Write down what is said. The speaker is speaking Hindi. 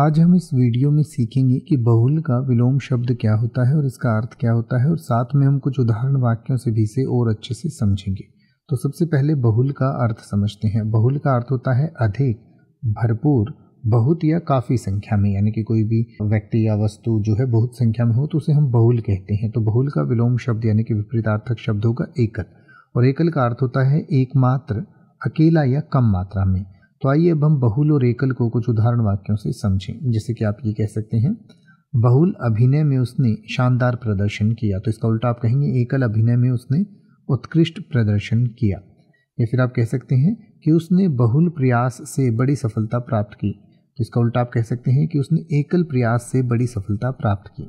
आज हम इस वीडियो में सीखेंगे कि बहुल का विलोम शब्द क्या होता है और इसका अर्थ क्या होता है और साथ में हम कुछ उदाहरण वाक्यों से भी इसे और अच्छे से समझेंगे तो सबसे पहले बहुल का अर्थ समझते हैं बहुल का अर्थ होता है अधिक भरपूर बहुत या काफ़ी संख्या में यानी कि कोई भी व्यक्ति या वस्तु जो है बहुत संख्या में हो तो उसे हम बहुल कहते हैं तो बहुल का विलोम शब्द यानी कि विपरीतार्थक शब्द होगा एकल और एकल का अर्थ होता है एकमात्र अकेला या कम मात्रा में तो आइए अब हम बहुल और एकल को कुछ उदाहरण वाक्यों से समझें जैसे कि आप ये कह सकते हैं बहुल अभिनय में उसने शानदार प्रदर्शन किया तो इसका उल्टा आप कहेंगे एकल अभिनय में उसने उत्कृष्ट प्रदर्शन किया या फिर आप कह सकते हैं कि उसने बहुल प्रयास से बड़ी सफलता प्राप्त की तो इसका उल्टा आप कह सकते हैं कि उसने एकल प्रयास से बड़ी सफलता प्राप्त की